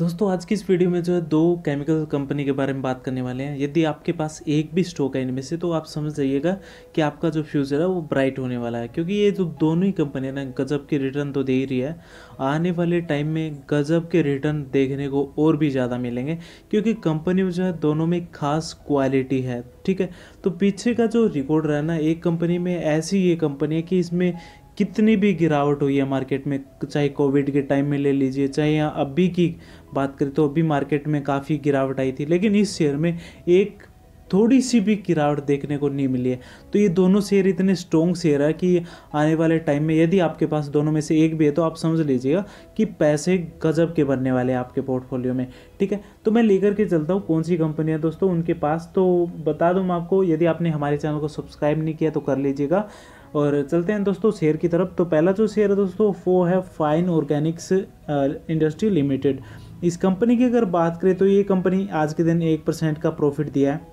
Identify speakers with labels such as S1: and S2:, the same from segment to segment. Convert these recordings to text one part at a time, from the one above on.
S1: दोस्तों आज की इस वीडियो में जो है दो केमिकल कंपनी के बारे में बात करने वाले हैं यदि आपके पास एक भी स्टॉक है इनमें से तो आप समझ जाइएगा कि आपका जो फ्यूचर है वो ब्राइट होने वाला है क्योंकि ये जो दोनों ही है ना गजब के रिटर्न तो दे ही रही है आने वाले टाइम में गजब के रिटर्न देखने को और भी ज़्यादा मिलेंगे क्योंकि कंपनी में जो है दोनों में खास क्वालिटी है ठीक है तो पीछे का जो रिकॉर्ड रहा ना एक कंपनी में ऐसी ये कंपनी है कि इसमें कितनी भी गिरावट हुई है मार्केट में चाहे कोविड के टाइम में ले लीजिए चाहे यहाँ अभी की बात करें तो अभी मार्केट में काफ़ी गिरावट आई थी लेकिन इस शेयर में एक थोड़ी सी भी गिरावट देखने को नहीं मिली है तो ये दोनों शेयर इतने स्ट्रॉन्ग शेयर है कि आने वाले टाइम में यदि आपके पास दोनों में से एक भी है तो आप समझ लीजिएगा कि पैसे गजब के बनने वाले हैं आपके पोर्टफोलियो में ठीक है तो मैं लेकर के चलता हूँ कौन सी कंपनियाँ दोस्तों उनके पास तो बता दूँ आपको यदि आपने हमारे चैनल को सब्सक्राइब नहीं किया तो कर लीजिएगा और चलते हैं दोस्तों शेयर की तरफ तो पहला जो शेयर है दोस्तों वो है फाइन ऑर्गेनिक्स इंडस्ट्री लिमिटेड इस कंपनी की अगर बात करें तो ये कंपनी आज के दिन एक परसेंट का प्रॉफिट दिया है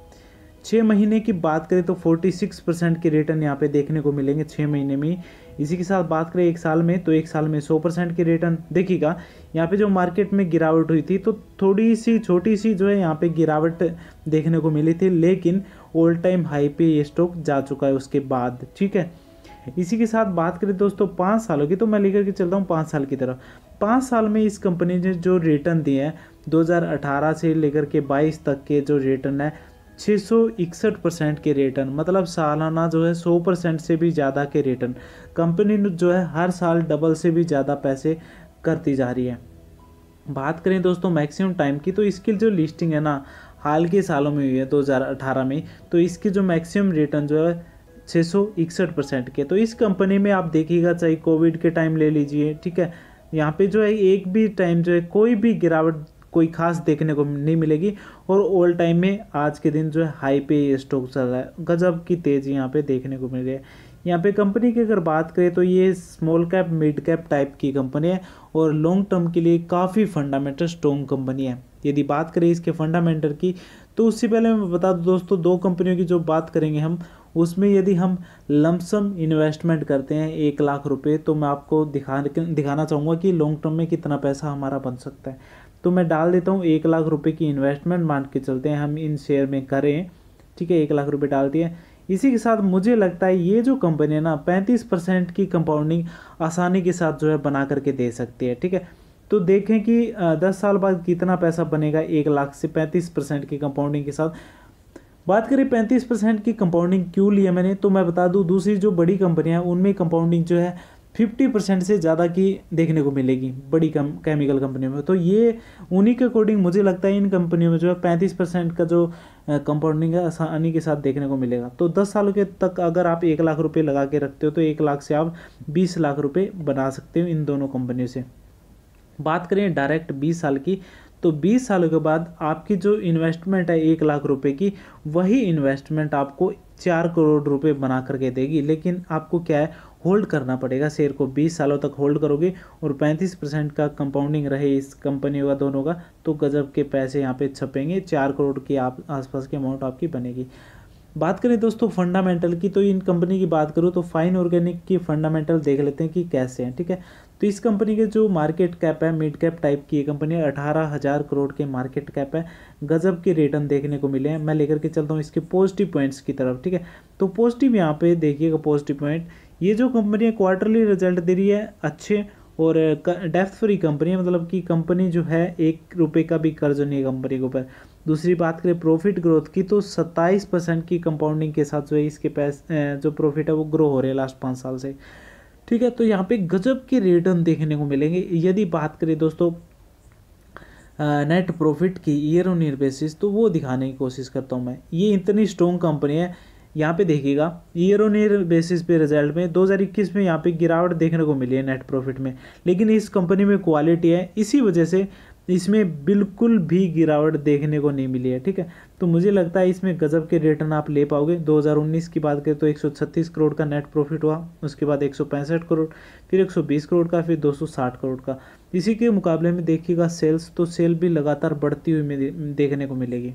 S1: छः महीने की बात करें तो फोर्टी सिक्स परसेंट के रिटर्न यहाँ पे देखने को मिलेंगे छः महीने में इसी के साथ बात करें एक साल में तो एक साल में सौ परसेंट के रिटर्न देखिएगा यहाँ पे जो मार्केट में गिरावट हुई थी तो थोड़ी सी छोटी सी जो है यहाँ पे गिरावट देखने को मिली थी लेकिन ओल्ड टाइम हाई पे ये स्टॉक जा चुका है उसके बाद ठीक है इसी के साथ बात करें दोस्तों पाँच सालों की तो मैं लेकर के चलता हूँ पाँच साल की तरफ पाँच साल में इस कंपनी ने जो रिटर्न दिए हैं 2018 से लेकर के 22 तक के जो रिटर्न है छः परसेंट के रिटर्न मतलब सालाना जो है 100 परसेंट से भी ज़्यादा के रिटर्न कंपनी जो है हर साल डबल से भी ज़्यादा पैसे करती जा रही है बात करें दोस्तों मैक्सिमम टाइम की तो इसकी जो लिस्टिंग है ना हाल के सालों में हुई है 2018 में तो इसकी जो मैक्सिमम रिटर्न जो है छः परसेंट के तो इस कंपनी में आप देखिएगा चाहे कोविड के टाइम ले लीजिए ठीक है यहाँ पे जो है एक भी टाइम जो है कोई भी गिरावट कोई खास देखने को नहीं मिलेगी और ओल्ड टाइम में आज के दिन जो है हाई पे स्टॉक चल रहा है गजब की तेज़ी यहाँ पे देखने को मिल रही है यहाँ पे कंपनी की अगर बात करें तो ये small cap mid cap type की कंपनी है और लॉन्ग टर्म के लिए काफ़ी फंडामेंटल स्ट्रॉन्ग कंपनी है यदि बात करें इसके फंडामेंटल की तो उससे पहले मैं बता दूँ दोस्तों दो कंपनियों की जो बात करेंगे हम उसमें यदि हम लमसम इन्वेस्टमेंट करते हैं एक लाख रुपए तो मैं आपको दिखा दिखाना चाहूँगा कि लॉन्ग टर्म में कितना पैसा हमारा बन सकता है तो मैं डाल देता हूँ एक लाख रुपए की इन्वेस्टमेंट मान के चलते हैं हम इन शेयर में करें ठीक है एक लाख रुपये डाल दिए इसी के साथ मुझे लगता है ये जो कंपनी है ना पैंतीस परसेंट की कंपाउंडिंग आसानी के साथ जो है बना करके दे सकती है ठीक है तो देखें कि दस साल बाद कितना पैसा बनेगा एक लाख से पैंतीस परसेंट की कंपाउंडिंग के साथ बात करें पैंतीस परसेंट की कंपाउंडिंग क्यों लिया मैंने तो मैं बता दूँ दूसरी जो बड़ी कंपनियाँ उनमें कंपाउंडिंग जो है फिफ्टी परसेंट से ज़्यादा की देखने को मिलेगी बड़ी कम केमिकल कंपनियों में तो ये उन्हीं के अकॉर्डिंग मुझे लगता है इन कंपनियों में जो है पैंतीस परसेंट का जो कंपाउंडिंग है आसानी के साथ देखने को मिलेगा तो दस सालों के तक अगर आप एक लाख रुपये लगा के रखते हो तो एक लाख से आप बीस लाख रुपये बना सकते हो इन दोनों कंपनियों से बात करें डायरेक्ट बीस साल की तो 20 सालों के बाद आपकी जो इन्वेस्टमेंट है एक लाख रुपए की वही इन्वेस्टमेंट आपको चार करोड़ रुपए बना करके देगी लेकिन आपको क्या है होल्ड करना पड़ेगा शेयर को 20 सालों तक होल्ड करोगे और 35 परसेंट का कंपाउंडिंग रहे इस कंपनी का दोनों का तो गजब के पैसे यहाँ पे छपेंगे चार करोड़ की आप आसपास की अमाउंट आपकी बनेगी बात करें दोस्तों फंडामेंटल की तो इन कंपनी की बात करूँ तो फाइन ऑर्गेनिक की फंडामेंटल देख लेते हैं कि कैसे हैं ठीक है तो इस कंपनी के जो मार्केट कैप है मिड कैप टाइप की कंपनी है अठारह हज़ार करोड़ के मार्केट कैप है गजब के रिटर्न देखने को मिले हैं मैं लेकर के चलता हूँ इसके पॉजिटिव पॉइंट्स की तरफ ठीक है तो पॉजिटिव यहाँ पे देखिएगा पॉजिटिव पॉइंट ये जो कंपनी है क्वार्टरली रिजल्ट दे रही है अच्छे और डेफ फ्री कंपनी है मतलब कि कंपनी जो है एक रुपये का भी कर्ज नहीं है कंपनी के ऊपर दूसरी बात करें प्रॉफिट ग्रोथ की तो 27 परसेंट की कंपाउंडिंग के साथ जो है इसके पैसे जो प्रॉफिट है वो ग्रो हो रहे हैं लास्ट पाँच साल से ठीक है तो यहाँ पे गजब के रिटर्न देखने को मिलेंगे यदि बात करें दोस्तों नेट प्रॉफिट की ईयर ऑन ईयर बेसिस तो वो दिखाने की कोशिश करता हूँ मैं ये इतनी स्ट्रॉन्ग कंपनी है यहाँ पे देखिएगा ईयर ऑन ईयर बेसिस पे रिजल्ट में 2021 में यहाँ पे गिरावट देखने को मिली है नेट प्रॉफिट में लेकिन इस कंपनी में क्वालिटी है इसी वजह से इसमें बिल्कुल भी गिरावट देखने को नहीं मिली है ठीक है तो मुझे लगता है इसमें गज़ब के रिटर्न आप ले पाओगे 2019 की बात करें तो 136 करोड़ का नेट प्रॉफिट हुआ उसके बाद एक करोड़ फिर 120 करोड़ का फिर 260 करोड़ का इसी के मुकाबले में देखिएगा सेल्स तो सेल भी लगातार बढ़ती हुई देखने को मिलेगी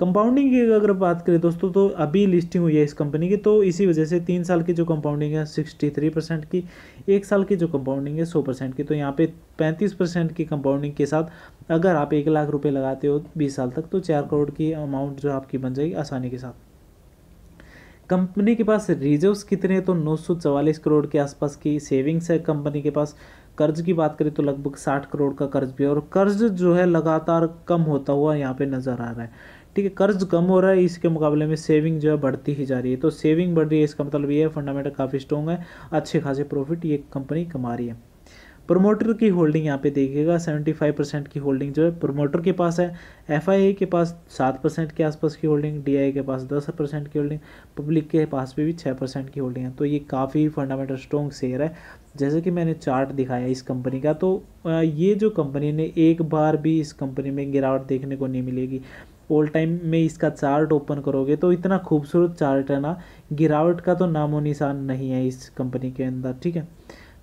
S1: कंपाउंडिंग की अगर बात करें दोस्तों तो अभी लिस्टिंग हुई है इस कंपनी की तो इसी वजह से तीन साल की जो कंपाउंडिंग है सिक्सटी थ्री परसेंट की एक साल की जो कंपाउंडिंग है सौ परसेंट की तो यहाँ पे पैंतीस परसेंट की कंपाउंडिंग के साथ अगर आप एक लाख रुपए लगाते हो बीस साल तक तो चार करोड़ की अमाउंट जो आपकी बन जाएगी आसानी के साथ कंपनी के पास रिजर्व कितने तो नौ करोड़ के आसपास की सेविंग्स है कंपनी के पास कर्ज की बात करें तो लगभग साठ करोड़ का कर्ज भी है और कर्ज जो है लगातार कम होता हुआ यहाँ पे नज़र आ रहा है ठीक है कर्ज कम हो रहा है इसके मुकाबले में सेविंग जो है बढ़ती ही जा रही है तो सेविंग बढ़ रही है इसका मतलब ये है फंडामेंटल काफ़ी स्ट्रॉन्ग है अच्छे खासे प्रॉफिट ये कंपनी कमा रही है प्रोमोटर की होल्डिंग यहाँ पे देखिएगा 75 परसेंट की होल्डिंग जो है प्रोमोटर के पास है एफ के पास सात परसेंट के आसपास की होल्डिंग डी के पास दस परसेंट की होल्डिंग पब्लिक के पास भी, भी छः परसेंट की होल्डिंग है तो ये काफ़ी फंडामेंटल स्ट्रॉन्ग शेयर है जैसे कि मैंने चार्ट दिखाया इस कंपनी का तो ये जो कंपनी ने एक बार भी इस कंपनी में गिरावट देखने को नहीं मिलेगी ऑल टाइम में इसका चार्ट ओपन करोगे तो इतना खूबसूरत चार्ट है ना गिरावट का तो नामो निशान नहीं है इस कंपनी के अंदर ठीक है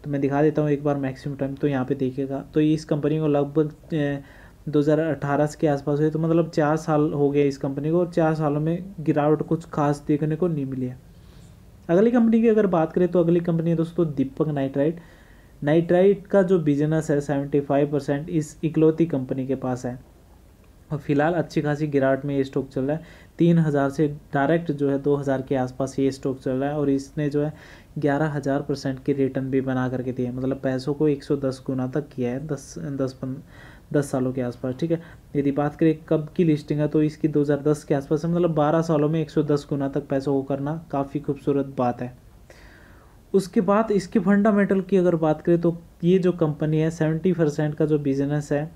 S1: तो मैं दिखा देता हूँ एक बार मैक्सिमम टाइम तो यहाँ पे देखेगा तो इस कंपनी को लगभग 2018 के आसपास हुए तो मतलब चार साल हो गए इस कंपनी को और चार सालों में गिरावट कुछ खास देखने को नहीं मिली है अगली कंपनी की अगर बात करें तो अगली कंपनी है दोस्तों दीपक नाइट्राइट नाइट्राइट का जो बिजनेस है फाइव परसेंट इस इकलौती कंपनी के पास है फिलहाल अच्छी खासी गिरावट में ये स्टॉक चल रहा है तीन हज़ार से डायरेक्ट जो है दो हज़ार के आसपास ये स्टॉक चल रहा है और इसने जो है ग्यारह हज़ार परसेंट की रिटर्न भी बना करके दिए मतलब पैसों को एक सौ दस गुना तक किया है दस दस पन, दस सालों के आसपास ठीक है यदि बात करें कब की लिस्टिंग है तो इसकी दो हज़ार दस के आसपास मतलब बारह सालों में एक सौ दस गुना तक पैसों को करना काफ़ी खूबसूरत बात है उसके बाद इसके फंडामेंटल की अगर बात करें तो ये जो कंपनी है सेवेंटी परसेंट का जो बिजनेस है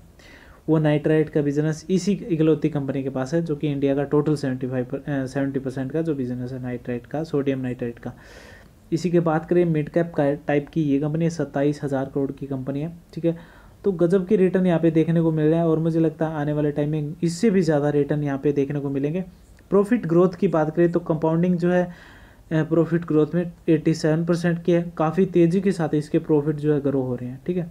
S1: वो नाइट्राइट का बिजनेस इसी इकलौती कंपनी के पास है जो कि इंडिया का टोटल सेवेंटी फाइव पर सेवेंटी परसेंट का जो बिजनेस है नाइट्राइट का सोडियम नाइट्राइट का इसी के बात करें मिड कैप का टाइप की ये कंपनी है सत्ताईस हज़ार करोड़ की कंपनी है ठीक है तो गजब के रिटर्न यहाँ पे देखने को मिल रहे हैं और मुझे लगता है आने वाले टाइम में इससे भी ज़्यादा रिटर्न यहाँ पे देखने को मिलेंगे प्रॉफिट ग्रोथ की बात करें तो कंपाउंडिंग जो है प्रॉफिट ग्रोथ में सेवन परसेंट की है काफ़ी तेज़ी के साथ इसके प्रॉफिट जो है ग्रो हो रहे हैं ठीक है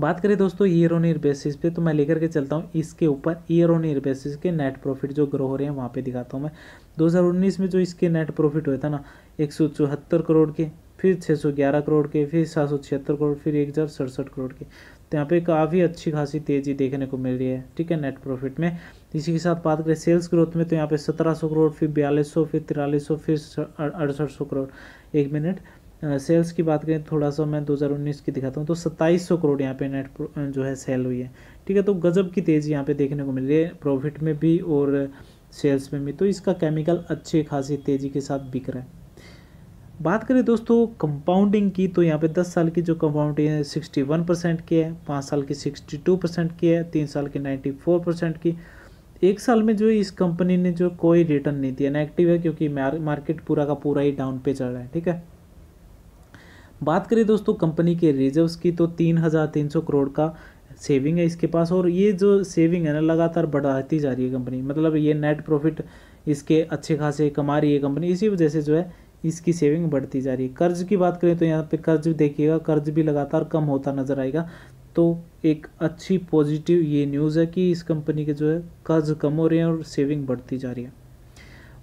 S1: बात करें दोस्तों ईयर ऑन ईयर बेसिस पे तो मैं लेकर के चलता हूँ इसके ऊपर ईयर ऑन ईयर बेसिस के नेट प्रॉफिट जो ग्रो हो रहे हैं वहाँ पे दिखाता हूँ मैं 2019 में जो इसके नेट प्रॉफिट हुए था ना एक करोड़ के फिर 611 करोड़ के फिर सात करोड़ फिर एक करोड़ के तो यहाँ पे काफ़ी अच्छी खासी तेज़ी देखने को मिल रही है ठीक है नेट प्रॉफिट में इसी के साथ बात करें सेल्स ग्रोथ में तो यहाँ पे 1700 करोड़ फिर बयालीस सौ फिर तिरालीस सौ फिर अड़सठ सौ करोड़ एक मिनट सेल्स की बात करें थोड़ा सा मैं 2019 की दिखाता हूँ तो 2700 करोड़ यहाँ पे नेट जो है सेल हुई है ठीक है तो गजब की तेज़ी यहाँ पे देखने को मिल रही है प्रॉफिट में भी और सेल्स में भी तो इसका केमिकल अच्छे खासी तेज़ी के साथ बिक रहा है बात करें दोस्तों कंपाउंडिंग की तो यहाँ पे 10 साल की जो कंपाउंडिंग है 61 परसेंट की है पाँच साल की 62 परसेंट की है तीन साल की 94 परसेंट की एक साल में जो इस कंपनी ने जो कोई रिटर्न नहीं दिया नेगेटिव है क्योंकि मार्केट पूरा का पूरा ही डाउन पे चल रहा है ठीक है बात करें दोस्तों कंपनी के रिजर्व्स की तो तीन हज़ार तीन सौ करोड़ का सेविंग है इसके पास और ये जो सेविंग है ना लगातार बढ़ाती जा रही है कंपनी मतलब ये नेट प्रॉफिट इसके अच्छे खासे कमा रही है कंपनी इसी वजह से जो है इसकी सेविंग बढ़ती जा रही है कर्ज की बात करें तो यहाँ पे कर्ज देखिएगा कर्ज भी लगातार कम होता नज़र आएगा तो एक अच्छी पॉजिटिव ये न्यूज़ है कि इस कंपनी के जो है कर्ज कम हो रहे हैं और सेविंग बढ़ती जा रही है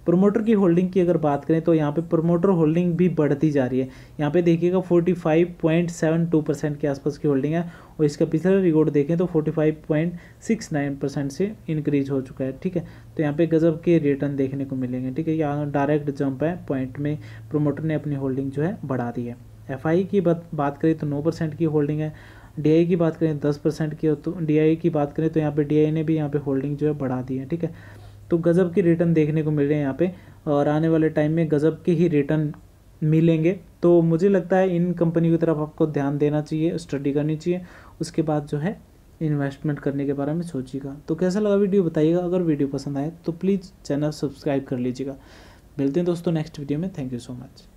S1: प्रोमोटर की होल्डिंग की अगर बात करें तो यहाँ पे प्रोमोटर होल्डिंग भी बढ़ती जा रही है यहाँ पे देखिएगा 45.72 परसेंट के आसपास की होल्डिंग है और इसका पिछला रिकॉर्ड देखें तो 45.69 परसेंट से इंक्रीज हो चुका है ठीक है तो यहाँ पे गजब के रिटर्न देखने को मिलेंगे ठीक है यहाँ डायरेक्ट जंप है पॉइंट में प्रोमोटर ने अपनी होल्डिंग जो है बढ़ा दी है एफ की बात बात करें तो नौ परसेंट की होल्डिंग है डी की बात करें दस परसेंट की तो डी की बात करें तो यहाँ पर डी ने भी यहाँ पर होल्डिंग जो है बढ़ा दी है ठीक है तो गज़ब के रिटर्न देखने को मिल रहे हैं यहाँ पे और आने वाले टाइम में गज़ब के ही रिटर्न मिलेंगे तो मुझे लगता है इन कंपनी की तरफ आपको ध्यान देना चाहिए स्टडी करनी चाहिए उसके बाद जो है इन्वेस्टमेंट करने के बारे में सोचिएगा तो कैसा लगा वीडियो बताइएगा अगर वीडियो पसंद आए तो प्लीज़ चैनल सब्सक्राइब कर लीजिएगा मिलते हैं दोस्तों नेक्स्ट वीडियो में थैंक यू सो मच